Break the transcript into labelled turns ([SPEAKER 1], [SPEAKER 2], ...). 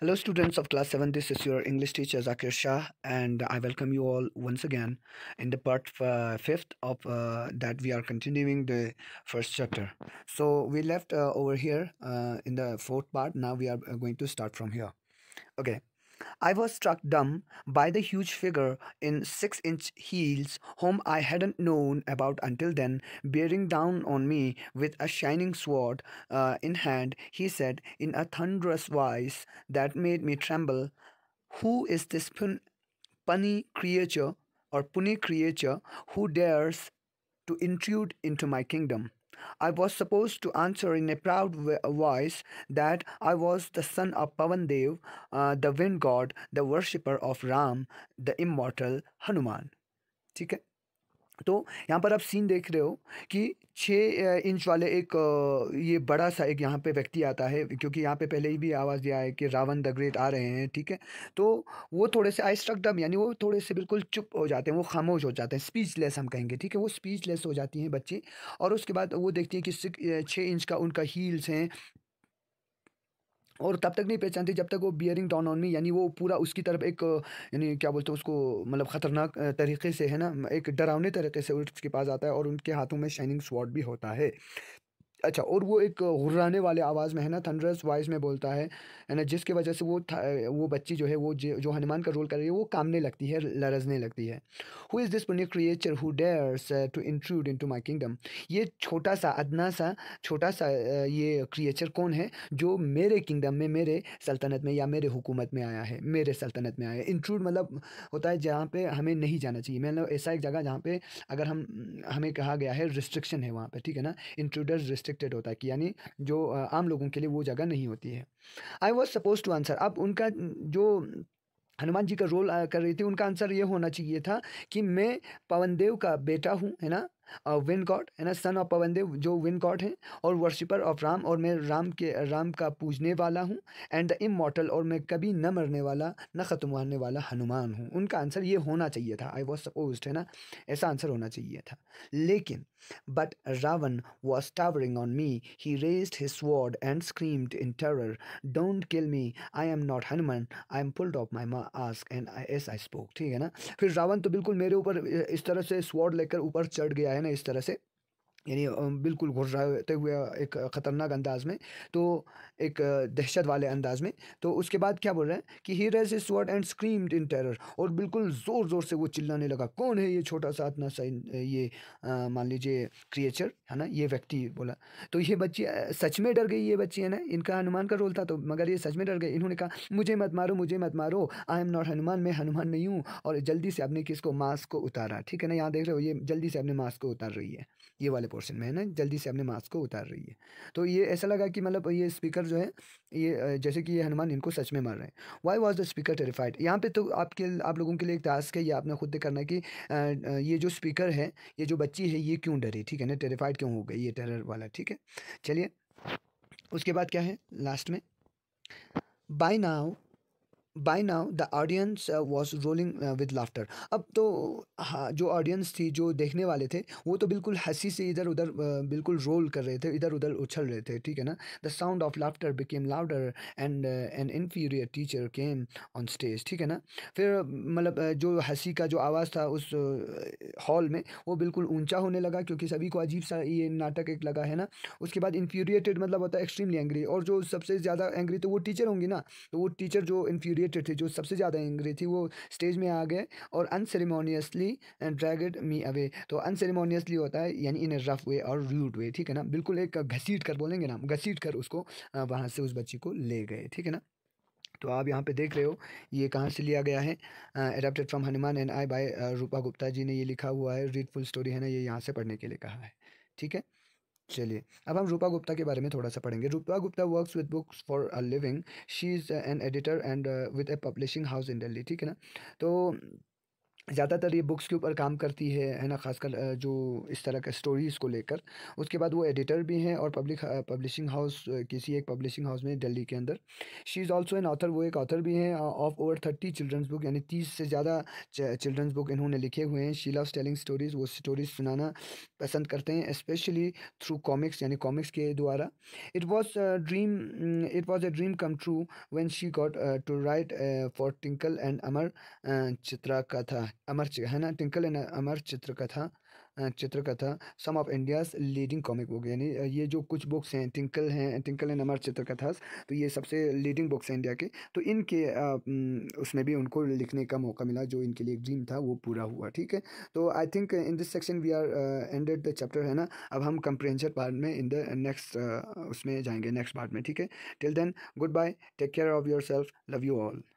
[SPEAKER 1] Hello students of class 7 this is your English teacher Zakir Shah and I welcome you all once again in the part 5th of uh, that we are continuing the first chapter. So we left uh, over here uh, in the fourth part now we are uh, going to start from here. Okay I was struck dumb by the huge figure in six inch heels, whom I hadn't known about until then, bearing down on me with a shining sword uh, in hand. He said in a thunderous voice that made me tremble, Who is this pun- punny creature or puny creature who dares to intrude into my kingdom? I was supposed to answer in a proud voice that I was the son of Pavandev, uh, the wind god, the worshipper of Ram, the immortal Hanuman. ठीक है तो यहाँ पर आप scene देख रहे हो कि छः इंच वाले एक ये बड़ा सा एक यहाँ पे व्यक्ति आता है क्योंकि यहाँ पे पहले ही भी आवाज़ दिया है कि रावण द ग्रेट आ रहे हैं ठीक है तो वो थोड़े से आई स्ट्रक डम यानी वो थोड़े से बिल्कुल चुप हो जाते हैं वो खामोश हो जाते हैं स्पीचलेस हम कहेंगे ठीक है वो स्पीचलेस हो जाती हैं बच्चे और उसके बाद वो देखती हैं कि छः इंच का उनका हील्स हैं और तब तक नहीं पहचानती जब तक वो बियरिंग डाउन ऑन में यानी वो पूरा उसकी तरफ एक यानी क्या बोलते हैं उसको मतलब ख़तरनाक तरीके से है ना एक डरावने तरीके से उसके पास आता है और उनके हाथों में शाइनिंग स्वॉर्ड भी होता है अच्छा और वो एक हुर्राने वाले आवाज़ में है ना थंडरस वॉइस में बोलता है ना जिसकी वजह से वो वो बच्ची जो है वो जो हनुमान का रोल कर रही है वो कामने लगती है लरजने लगती है who is this puny creature who dares to intrude into my kingdom ये छोटा सा अदना सा छोटा सा uh, ये क्रिएचर कौन है जो मेरे किंगडम में मेरे सल्तनत में या मेरे हुकूमत में आया है मेरे सल्तनत में आया है इंट्रूड मतलब होता है जहाँ पर हमें नहीं जाना चाहिए मतलब ऐसा एक जगह जहाँ पर अगर हम हमें कहा गया है रिस्ट्रिक्शन है वहाँ पर ठीक है ना इंट्रूडर रिस्ट्रिक रिस्ट्रिक्टेड होता है कि यानी जो आम लोगों के लिए वो जगह नहीं होती है I was suppose to answer अब उनका जो हनुमान जी का रोल कर रही थी उनका आंसर ये होना चाहिए था कि मैं पवनदेव का बेटा हूँ है ना विन गॉड है ना सन ऑफ पवन देव जो विन गॉड है और वर्शिपर ऑफ राम और मैं राम के राम का पूजने वाला हूँ एंड द इमोटल और मैं कभी न मरने वाला न ख़त्म होने वाला हनुमान हूँ उनका आंसर ये होना चाहिए था आई वॉज सपोज है ना ऐसा आंसर होना चाहिए था लेकिन but Ravan was towering on me he raised his sword and screamed in terror don't kill me I am not Hanuman I am fooled of my mask and as I spoke ठीक है ना फिर रावण तो बिल्कुल मेरे ऊपर इस तरह से स्वॉर्ड लेकर ऊपर चढ़ गया है है ना इस तरह से यानी बिल्कुल घुर्राते हुए एक ख़तरनाक अंदाज में तो एक दहशत वाले अंदाज में तो उसके बाद क्या बोल रहे हैं कि he raised sword and screamed in terror और बिल्कुल ज़ोर ज़ोर से वो चिल्लाने लगा कौन है ये छोटा सा इतना सा ये मान लीजिए क्रिएचर है ना ये व्यक्ति बोला तो ये बच्ची सच में डर गई ये बच्ची है ना इनका हनुमान का रोल था तो मगर ये सच में डर गई इन्होंने कहा मुझे मत मारो मुझे मत मारो आई एम नॉट हनुमान मैं हनुमान नहीं हूँ और जल्दी से आपने किसको मास्क को उतारा ठीक है ना यहाँ देख रहे हो ये जल्दी से आपने मास्क को उतार रही है ये वाले पोर्शन में है ना जल्दी से अपने मास्क को उतार रही है तो ये ऐसा लगा कि मतलब ये स्पीकर जो है ये जैसे कि ये हनुमान इनको सच में मार रहे हैं why was the speaker terrified यहाँ पे तो आपके आप लोगों के लिए एक टास्क है ये आपने खुद करना कि ये जो स्पीकर है ये जो बच्ची है ये क्यों डरी ठीक है ना टेरीफाइड क्यों हो गई ये टेरर वाला ठीक है चलिए उसके बाद क्या है लास्ट में by now by now the audience was rolling with laughter अब तो हाँ जो ऑडियंस थी जो देखने वाले थे वो तो बिल्कुल हंसी से इधर उधर बिल्कुल रोल कर रहे थे इधर उधर उछल रहे थे ठीक है ना the sound of laughter became louder and an inferior teacher came on stage ठीक है ना फिर मतलब जो हंसी का जो आवाज़ था उस हॉल में वो बिल्कुल ऊंचा होने लगा क्योंकि सभी को अजीब सा ये नाटक एक लगा है ना उसके बाद इन्फ्यूरिएटेड मतलब होता है एक्सट्रीमली एंग्री और जो सबसे ज़्यादा एंग्री तो वो टीचर होंगी ना तो वो टीचर जो इन्फ्यूरिएट थिएटर थे जो सबसे ज़्यादा एंग्री थी वो स्टेज में आ गए और अनसेरेमोनियसली ड्रैगड मी अवे तो अनसेरेमोनियसली होता है यानी इन ए रफ वे और रूड वे ठीक है ना बिल्कुल एक घसीट कर बोलेंगे ना घसीट कर उसको uh, वहाँ से उस बच्ची को ले गए ठीक है ना तो आप यहाँ पे देख रहे हो ये कहाँ से लिया गया है adapted from Hanuman and I by Rupa Gupta ji ने ये लिखा हुआ है रीड फुल स्टोरी है ना ये यहाँ से पढ़ने के लिए कहा है ठीक है चलिए अब हम रूपा गुप्ता के बारे में थोड़ा सा पढ़ेंगे Rupa Gupta works with books for a living she is an editor and with a publishing house in Delhi ठीक है ना तो ज़्यादातर ये बुक्स के ऊपर काम करती है है ना ख़ासकर जो इस तरह के स्टोरीज़ को लेकर उसके बाद वो एडिटर भी हैं और पब्लिक पब्लिशिंग हाउस किसी एक पब्लिशिंग हाउस में दिल्ली के अंदर she is also an author वो एक ऑथर भी हैं of over thirty children's book यानी तीस से ज़्यादा चिल्ड्रंस बुक इन्होंने लिखे हुए हैं शी लव टेलिंग स्टोरीज़ वो स्टोरीज सुनाना पसंद करते हैं स्पेशली थ्रू कॉमिक्स यानी कॉमिक्स के द्वारा it was dream it was a dream come true when she got to write for Tinkle and Amar Chitra का था अमर है ना Tinkle and Amar Chitrakatha Chitrakatha some of India's leading comic book यानी ये जो कुछ बुक्स हैं टिंकल हैं टिंकल एंड अमर चित्रकथा तो ये सबसे लीडिंग बुक्स हैं इंडिया के तो इनके उसमें भी उनको लिखने का मौका मिला जो इनके लिए एक ड्रीम था वो पूरा हुआ ठीक है तो I think in this section we are ended the chapter है ना अब हम कंप्रेंशन पार्ट में इन द नेक्स्ट उसमें जाएंगे नेक्स्ट पार्ट में ठीक है till then goodbye take care of yourself love you all